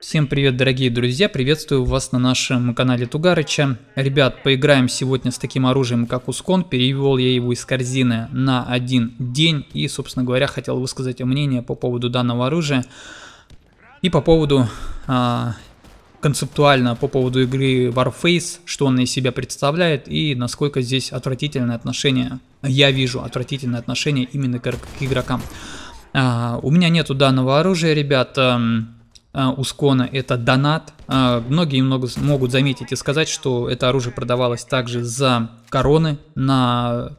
Всем привет, дорогие друзья! Приветствую вас на нашем канале Тугарыча. Ребят, поиграем сегодня с таким оружием, как Ускон. Перевел я его из корзины на один день. И, собственно говоря, хотел высказать мнение по поводу данного оружия. И по поводу... А, концептуально по поводу игры Warface, что он из себя представляет и насколько здесь отвратительное отношение, я вижу отвратительное отношение именно к, к игрокам. А, у меня нету данного оружия, ребят, а, у Скона это донат. А, многие много могут заметить и сказать, что это оружие продавалось также за короны на...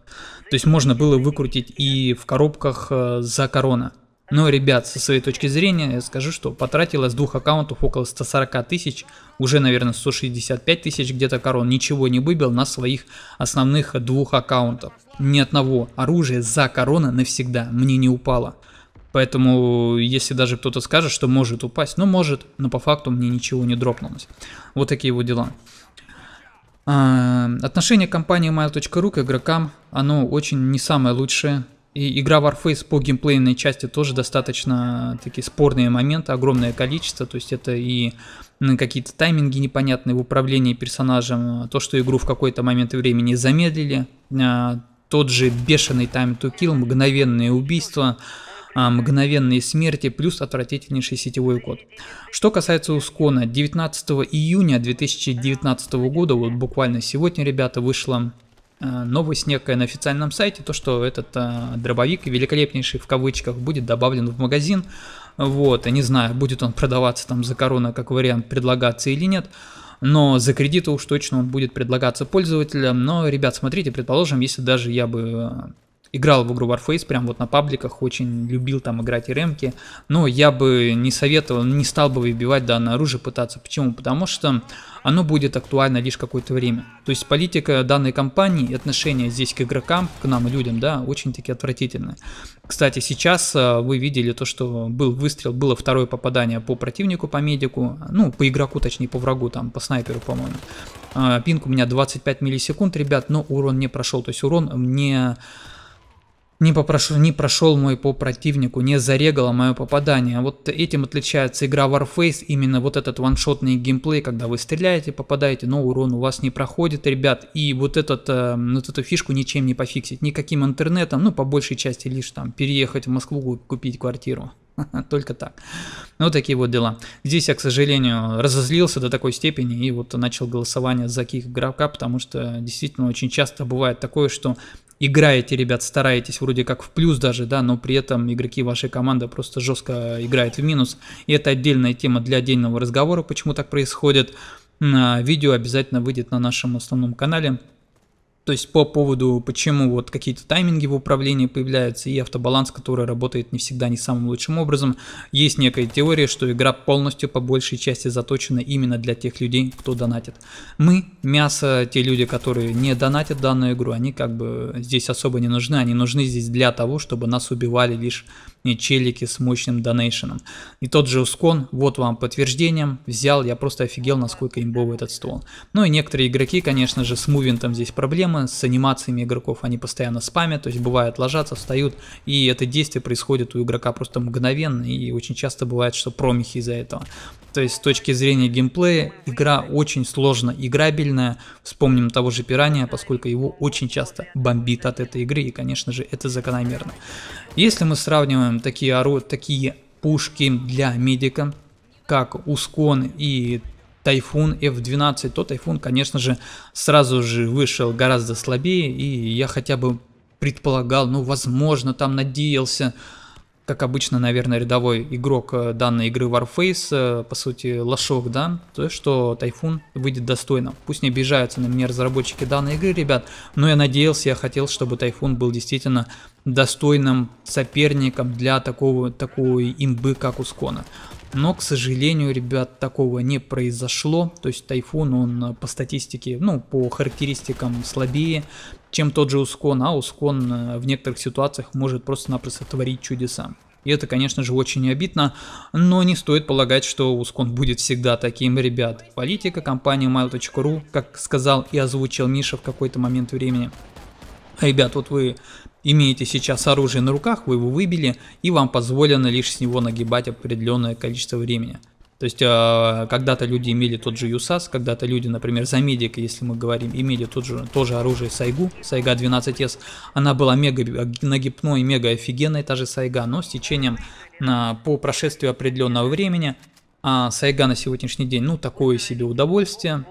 То есть можно было выкрутить и в коробках а, за корона. Но, ребят, со своей точки зрения, я скажу, что потратила с двух аккаунтов около 140 тысяч, уже, наверное, 165 тысяч где-то корон, ничего не выбил на своих основных двух аккаунтах. Ни одного оружия за корона навсегда мне не упало. Поэтому, если даже кто-то скажет, что может упасть, ну может, но по факту мне ничего не дропнулось. Вот такие вот дела. А, отношение компании Mile.ru к игрокам, оно очень не самое лучшее. И игра Warface по геймплейной части тоже достаточно такие спорные моменты, огромное количество, то есть это и какие-то тайминги непонятные в управлении персонажем, а то, что игру в какой-то момент времени замедлили, а, тот же бешеный тайм to kill, мгновенные убийства, мгновенной смерти плюс отвратительнейший сетевой код. Что касается Ускона, 19 июня 2019 года, вот буквально сегодня, ребята, вышло э, новость некая на официальном сайте, то что этот э, дробовик великолепнейший в кавычках будет добавлен в магазин. Вот, я не знаю, будет он продаваться там за корона как вариант предлагаться или нет, но за кредиты уж точно он будет предлагаться пользователям. Но, ребят, смотрите, предположим, если даже я бы играл в игру Warface, прям вот на пабликах, очень любил там играть и ремки, но я бы не советовал, не стал бы выбивать данное оружие, пытаться. Почему? Потому что оно будет актуально лишь какое-то время. То есть политика данной компании и отношение здесь к игрокам, к нам, людям, да, очень-таки отвратительное. Кстати, сейчас э, вы видели то, что был выстрел, было второе попадание по противнику, по медику, ну, по игроку, точнее, по врагу, там, по снайперу, по-моему. А, пинг у меня 25 миллисекунд, ребят, но урон не прошел, то есть урон мне не, попрош... не прошел мой по противнику, не зарегало мое попадание. Вот этим отличается игра Warface, именно вот этот ваншотный геймплей, когда вы стреляете, попадаете, но урон у вас не проходит, ребят, и вот, этот, э, вот эту фишку ничем не пофиксить, никаким интернетом, ну по большей части лишь там переехать в Москву, купить квартиру. Только так. Ну, такие вот дела. Здесь я, к сожалению, разозлился до такой степени и вот начал голосование за каких игрока, потому что действительно очень часто бывает такое, что играете, ребят, стараетесь вроде как в плюс даже, да, но при этом игроки вашей команды просто жестко играют в минус. И это отдельная тема для отдельного разговора, почему так происходит. А, видео обязательно выйдет на нашем основном канале. То есть по поводу, почему вот какие-то тайминги в управлении появляются и автобаланс, который работает не всегда не самым лучшим образом, есть некая теория, что игра полностью по большей части заточена именно для тех людей, кто донатит. Мы, мясо, те люди, которые не донатят данную игру, они как бы здесь особо не нужны, они нужны здесь для того, чтобы нас убивали лишь мне челики с мощным донейшеном. И тот же Ускон, вот вам подтверждением, взял, я просто офигел, насколько имбовый этот ствол. Ну и некоторые игроки, конечно же, с мувинтом здесь проблемы, с анимациями игроков они постоянно спамят, то есть бывает ложатся, встают, и это действие происходит у игрока просто мгновенно, и очень часто бывает, что промехи из-за этого. То есть с точки зрения геймплея игра очень сложно играбельная. Вспомним того же Пирания, поскольку его очень часто бомбит от этой игры, и, конечно же, это закономерно. Если мы сравниваем такие, ору... такие пушки для медика, как Ускон и Тайфун F12, то Тайфун, конечно же, сразу же вышел гораздо слабее, и я хотя бы предполагал, ну, возможно, там надеялся, как обычно, наверное, рядовой игрок э, данной игры Warface, э, по сути, лошок, да, то, есть что Тайфун выйдет достойно. Пусть не обижаются на меня разработчики данной игры, ребят, но я надеялся, я хотел, чтобы Тайфун был действительно достойным соперником для такого, такой имбы, как Ускона. Но, к сожалению, ребят, такого не произошло. То есть Тайфун, он э, по статистике, ну, по характеристикам слабее чем тот же Ускон, а Ускон э, в некоторых ситуациях может просто-напросто творить чудеса. И это, конечно же, очень обидно, но не стоит полагать, что Ускон будет всегда таким, ребят. Политика компании Mail.ru, как сказал и озвучил Миша в какой-то момент времени. Ребят, вот вы имеете сейчас оружие на руках, вы его выбили, и вам позволено лишь с него нагибать определенное количество времени. То есть э, когда-то люди имели тот же ЮСАС, когда-то люди, например, за медик, если мы говорим, имели тот же, тоже оружие Сайгу, Сайга 12С. Она была мега нагипной, мега офигенной, та же Сайга, но с течением, э, по прошествию определенного времени, э, Сайга на сегодняшний день, ну, такое себе удовольствие.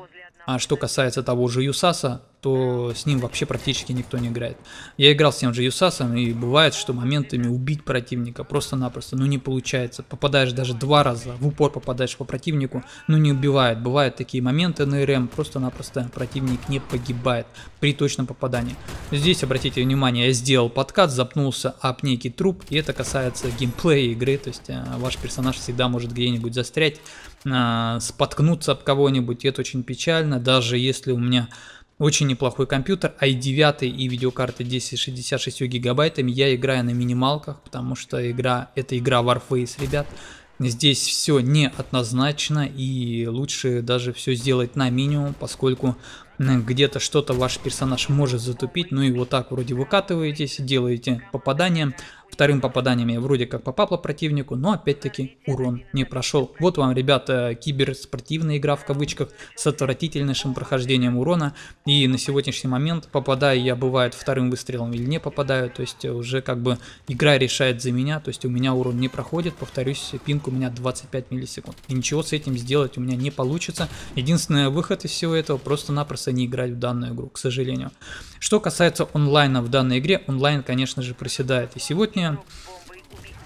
А что касается того же ЮСАСа, то с ним вообще практически никто не играет. Я играл с тем же Юсасом, и бывает, что моментами убить противника просто-напросто, ну не получается. Попадаешь даже два раза, в упор попадаешь по противнику, ну не убивает. Бывают такие моменты на РМ, просто-напросто противник не погибает при точном попадании. Здесь, обратите внимание, я сделал подкат, запнулся об некий труп, и это касается геймплея игры, то есть э, ваш персонаж всегда может где-нибудь застрять, а, споткнуться об кого-нибудь, это очень печально, даже если у меня очень неплохой компьютер, i9 а и видеокарта 1066 гигабайтами. Я играю на минималках, потому что игра, это игра Warface, ребят. Здесь все неоднозначно и лучше даже все сделать на минимум, поскольку где-то что-то ваш персонаж может затупить, ну и вот так вроде выкатываетесь, делаете попадание, Вторым попаданием я вроде как попал по противнику, но опять-таки урон не прошел. Вот вам, ребята, киберспортивная игра в кавычках с отвратительнейшим прохождением урона. И на сегодняшний момент попадаю я, бывает, вторым выстрелом или не попадаю. То есть уже как бы игра решает за меня. То есть у меня урон не проходит. Повторюсь, пинг у меня 25 миллисекунд. И ничего с этим сделать у меня не получится. Единственный выход из всего этого просто-напросто не играть в данную игру, к сожалению. Что касается онлайна в данной игре, онлайн, конечно же, проседает. И сегодня кухне.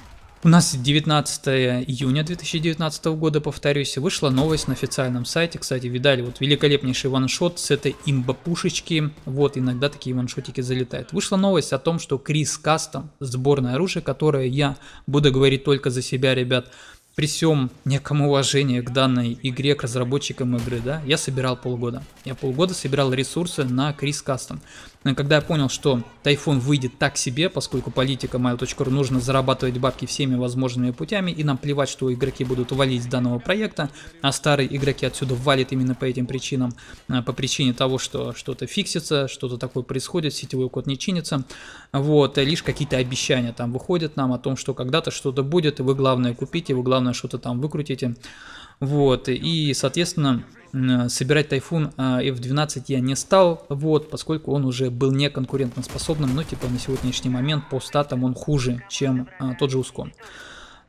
У нас 19 июня 2019 года, повторюсь, вышла новость на официальном сайте. Кстати, видали, вот великолепнейший ваншот с этой имба-пушечки. Вот, иногда такие ваншотики залетают. Вышла новость о том, что Крис Кастом, сборное оружие, которое я буду говорить только за себя, ребят, при всем неком уважении к данной игре, к разработчикам игры, да, я собирал полгода. Я полгода собирал ресурсы на Крис Кастом. когда я понял, что Тайфун выйдет так себе, поскольку политика Mail.ru нужно зарабатывать бабки всеми возможными путями, и нам плевать, что игроки будут валить с данного проекта, а старые игроки отсюда валят именно по этим причинам, а, по причине того, что что-то фиксится, что-то такое происходит, сетевой код не чинится, вот, лишь какие-то обещания там выходят нам о том, что когда-то что-то будет, и вы главное купите, и вы главное главное что-то там выкрутите. Вот, и, соответственно, собирать Тайфун F12 а, я не стал, вот, поскольку он уже был не конкурентоспособным, но типа на сегодняшний момент по статам он хуже, чем а, тот же Ускон.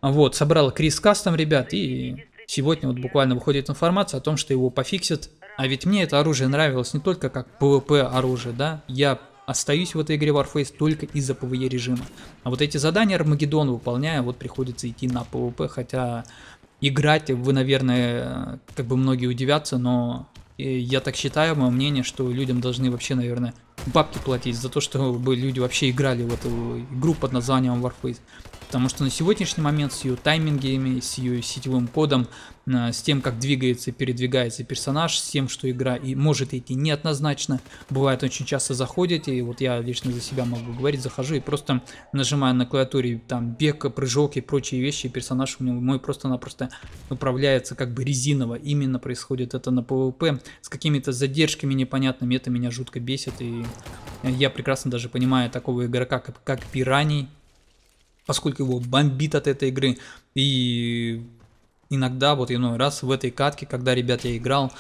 Вот, собрал Крис Кастом, ребят, и сегодня вот буквально выходит информация о том, что его пофиксят. А ведь мне это оружие нравилось не только как PvP оружие, да, я остаюсь в этой игре Warface только из-за PvE режима. А вот эти задания Армагеддон выполняя, вот приходится идти на PvP, хотя играть вы, наверное, как бы многие удивятся, но э, я так считаю, мое мнение, что людям должны вообще, наверное, бабки платить за то, чтобы люди вообще играли в эту игру под названием Warface. Потому что на сегодняшний момент с ее таймингами, с ее сетевым кодом, э, с тем, как двигается и передвигается персонаж, с тем, что игра и может идти неоднозначно. Бывает очень часто заходите, и вот я лично за себя могу говорить, захожу и просто нажимаю на клавиатуре там бег, прыжок и прочие вещи, и персонаж у меня мой просто-напросто управляется как бы резиново. Именно происходит это на PvP с какими-то задержками непонятными, это меня жутко бесит, и я прекрасно даже понимаю такого игрока, как, как Пираний, поскольку его бомбит от этой игры. И иногда, вот иной раз в этой катке, когда, ребят, я играл,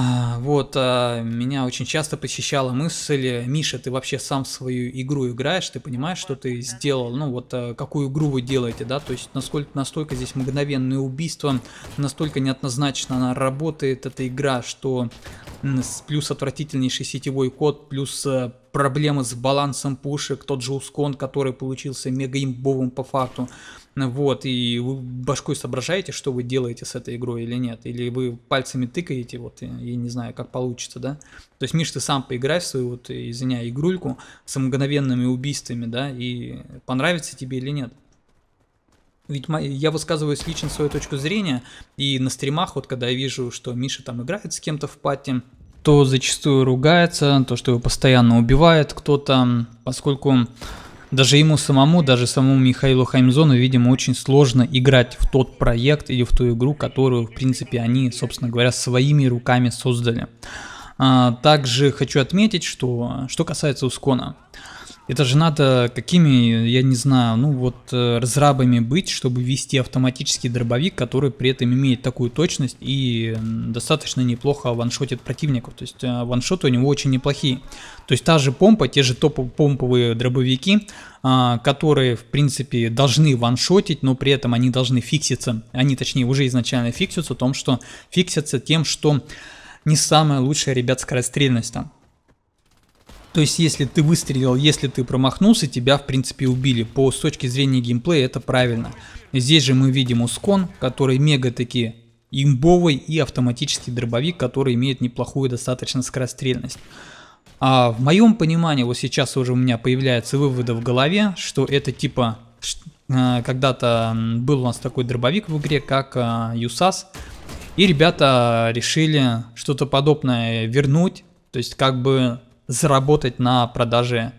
а, вот, а, меня очень часто посещала мысль, Миша, ты вообще сам свою игру играешь, ты понимаешь, что ты сделал, ну вот, а, какую игру вы делаете, да, то есть насколько, настолько здесь мгновенное убийство, настолько неоднозначно она работает, эта игра, что плюс отвратительнейший сетевой код, плюс э, проблемы с балансом пушек, тот же ускон, который получился мега имбовым по факту. Вот, и вы башкой соображаете, что вы делаете с этой игрой или нет? Или вы пальцами тыкаете, вот, э, я не знаю, как получится, да? То есть, Миш, ты сам поиграй в свою, вот, извиняю, игрульку с мгновенными убийствами, да, и понравится тебе или нет? Ведь я высказываю лично свою точку зрения, и на стримах, вот когда я вижу, что Миша там играет с кем-то в пати, то зачастую ругается, то, что его постоянно убивает кто-то, поскольку даже ему самому, даже самому Михаилу Хаймзону, видимо, очень сложно играть в тот проект или в ту игру, которую, в принципе, они, собственно говоря, своими руками создали. А, также хочу отметить, что что касается Ускона – это же надо какими, я не знаю, ну вот э, разрабами быть, чтобы вести автоматический дробовик, который при этом имеет такую точность и достаточно неплохо ваншотит противников. То есть э, ваншоты у него очень неплохие. То есть та же помпа, те же топ-помповые дробовики, а, которые, в принципе, должны ваншотить, но при этом они должны фикситься. Они, точнее, уже изначально фиксятся, в том, что фиксятся тем, что не самая лучшая, ребят, скорострельность там. То есть, если ты выстрелил, если ты промахнулся, тебя, в принципе, убили. По с точки зрения геймплея это правильно. Здесь же мы видим ускон, который мега-таки имбовый и автоматический дробовик, который имеет неплохую достаточно скорострельность. А в моем понимании, вот сейчас уже у меня появляются выводы в голове, что это типа, э, когда-то был у нас такой дробовик в игре, как э, Юсас, и ребята э, решили что-то подобное вернуть, то есть как бы заработать на продаже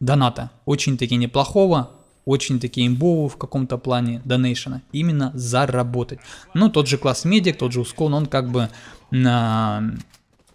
доната. Очень-таки неплохого, очень-таки имбового в каком-то плане донейшена. Именно заработать. Ну, тот же класс медик, тот же ускон, он как бы на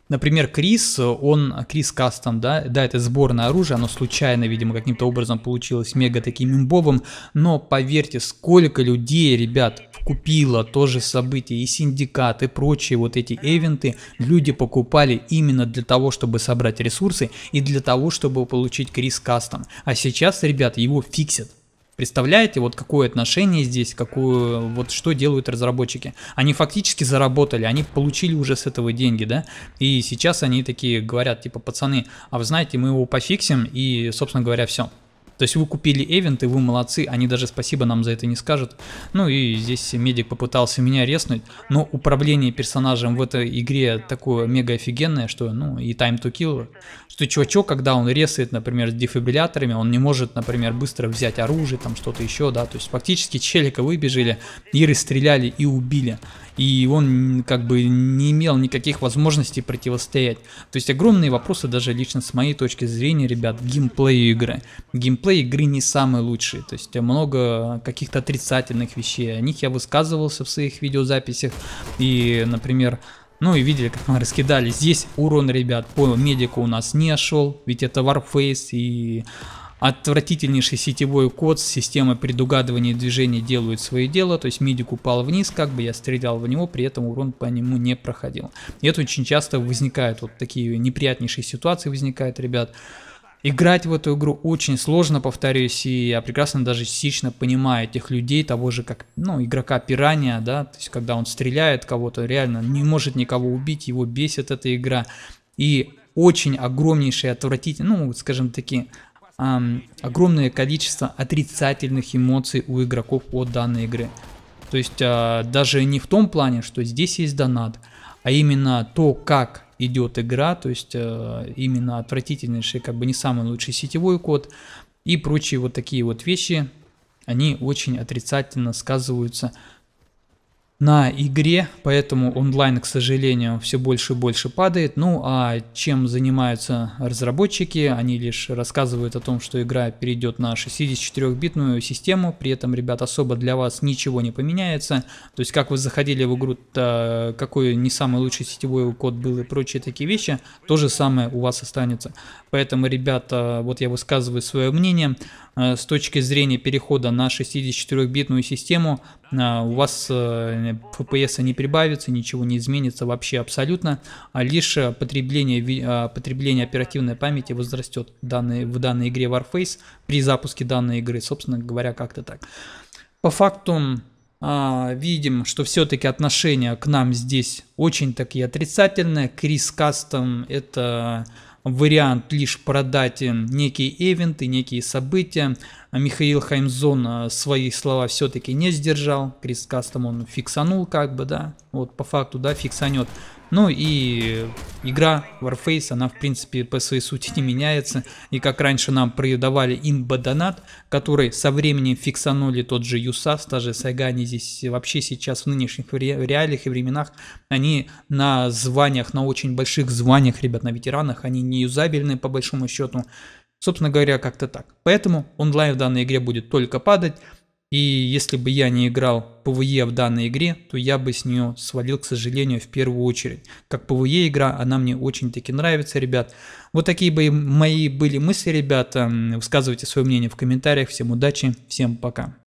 Например, Крис, он, Крис Кастом, да, да, это сборное оружие, оно случайно, видимо, каким-то образом получилось мега таким имбовым, но поверьте, сколько людей, ребят, купило то же событие, и синдикат, и прочие вот эти эвенты, люди покупали именно для того, чтобы собрать ресурсы и для того, чтобы получить Крис Кастом. А сейчас, ребят, его фиксят. Представляете, вот какое отношение здесь, какую, вот что делают разработчики. Они фактически заработали, они получили уже с этого деньги, да, и сейчас они такие говорят, типа, пацаны, а вы знаете, мы его пофиксим, и, собственно говоря, все. То есть вы купили эвент, и вы молодцы, они даже спасибо нам за это не скажут. Ну и здесь медик попытался меня резнуть, но управление персонажем в этой игре такое мега офигенное, что, ну, и time to kill, что чувачок, когда он резает, например, с дефибрилляторами, он не может, например, быстро взять оружие, там что-то еще, да, то есть фактически челика выбежали и расстреляли и убили и он как бы не имел никаких возможностей противостоять. То есть огромные вопросы даже лично с моей точки зрения, ребят, геймплей игры. Геймплей игры не самый лучший, то есть много каких-то отрицательных вещей, о них я высказывался в своих видеозаписях, и, например, ну и видели, как мы раскидали. Здесь урон, ребят, по медику у нас не шел, ведь это Warface и Отвратительнейший сетевой код с системой предугадывания движений делают свое дело, то есть мидик упал вниз, как бы я стрелял в него, при этом урон по нему не проходил. И это очень часто возникает, вот такие неприятнейшие ситуации возникают, ребят. Играть в эту игру очень сложно, повторюсь, и я прекрасно даже частично понимаю этих людей, того же как, ну, игрока пирания, да, то есть когда он стреляет кого-то, реально не может никого убить, его бесит эта игра. И очень огромнейшие отвратительные, ну, скажем таки, эм, огромное количество отрицательных эмоций у игроков от данной игры. То есть э, даже не в том плане, что здесь есть донат, а именно то, как идет игра, то есть э, именно отвратительнейший, как бы не самый лучший сетевой код и прочие вот такие вот вещи, они очень отрицательно сказываются на игре, поэтому онлайн, к сожалению, все больше и больше падает. Ну а чем занимаются разработчики? Они лишь рассказывают о том, что игра перейдет на 64-битную систему, при этом, ребят, особо для вас ничего не поменяется. То есть как вы заходили в игру, какой не самый лучший сетевой код был и прочие такие вещи, то же самое у вас останется. Поэтому, ребята, вот я высказываю свое мнение. Э, с точки зрения перехода на 64-битную систему э, у вас э, FPS не прибавится, ничего не изменится вообще абсолютно, а лишь э, потребление, э, потребление оперативной памяти возрастет в данной, в данной игре Warface при запуске данной игры, собственно говоря, как-то так. По факту а, видим, что все-таки отношение к нам здесь очень такие отрицательное Крис Кастом это вариант лишь продать э, некие ивенты, некие события. Михаил Хаймзон э, свои слова все-таки не сдержал. Крис Кастом он фиксанул как бы, да. Вот по факту, да, фиксанет ну и игра Warface, она в принципе по своей сути не меняется. И как раньше нам продавали имба Донат, который со временем фиксанули тот же ЮСАС, та же Сайгани здесь вообще сейчас в нынешних реалиях и временах, они на званиях, на очень больших званиях, ребят, на ветеранах, они не юзабельны по большому счету. Собственно говоря, как-то так. Поэтому онлайн в данной игре будет только падать. И если бы я не играл ПВЕ e в данной игре, то я бы с нее свалил, к сожалению, в первую очередь. Как ПВЕ e игра, она мне очень-таки нравится, ребят. Вот такие бы мои были мысли, ребята. Высказывайте свое мнение в комментариях. Всем удачи, всем пока.